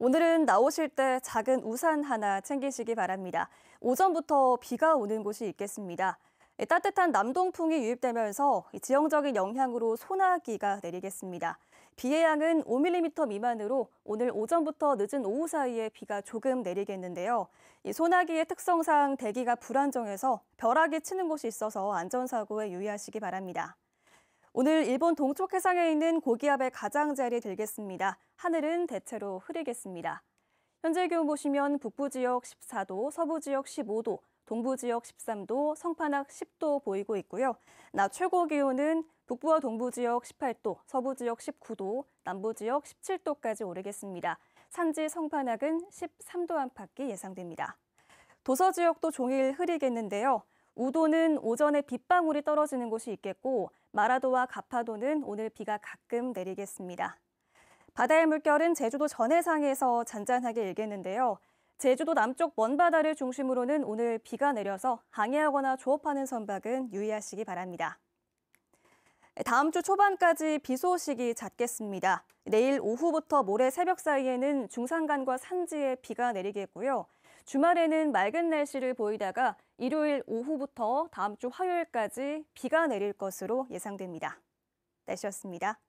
오늘은 나오실 때 작은 우산 하나 챙기시기 바랍니다. 오전부터 비가 오는 곳이 있겠습니다. 예, 따뜻한 남동풍이 유입되면서 지형적인 영향으로 소나기가 내리겠습니다. 비의 양은 5mm 미만으로 오늘 오전부터 늦은 오후 사이에 비가 조금 내리겠는데요. 소나기의 특성상 대기가 불안정해서 벼락이 치는 곳이 있어서 안전사고에 유의하시기 바랍니다. 오늘 일본 동쪽 해상에 있는 고기압의 가장자리 들겠습니다. 하늘은 대체로 흐리겠습니다. 현재 기온 보시면 북부 지역 14도, 서부 지역 15도, 동부 지역 13도, 성판악 10도 보이고 있고요. 낮 최고 기온은 북부와 동부 지역 18도, 서부 지역 19도, 남부 지역 17도까지 오르겠습니다. 산지 성판악은 13도 안팎이 예상됩니다. 도서 지역도 종일 흐리겠는데요. 우도는 오전에 빗방울이 떨어지는 곳이 있겠고 마라도와 가파도는 오늘 비가 가끔 내리겠습니다. 바다의 물결은 제주도 전해상에서 잔잔하게 일겠는데요. 제주도 남쪽 먼바다를 중심으로는 오늘 비가 내려서 항해하거나 조업하는 선박은 유의하시기 바랍니다. 다음 주 초반까지 비 소식이 잦겠습니다. 내일 오후부터 모레 새벽 사이에는 중산간과 산지에 비가 내리겠고요. 주말에는 맑은 날씨를 보이다가 일요일 오후부터 다음 주 화요일까지 비가 내릴 것으로 예상됩니다. 날씨였습니다.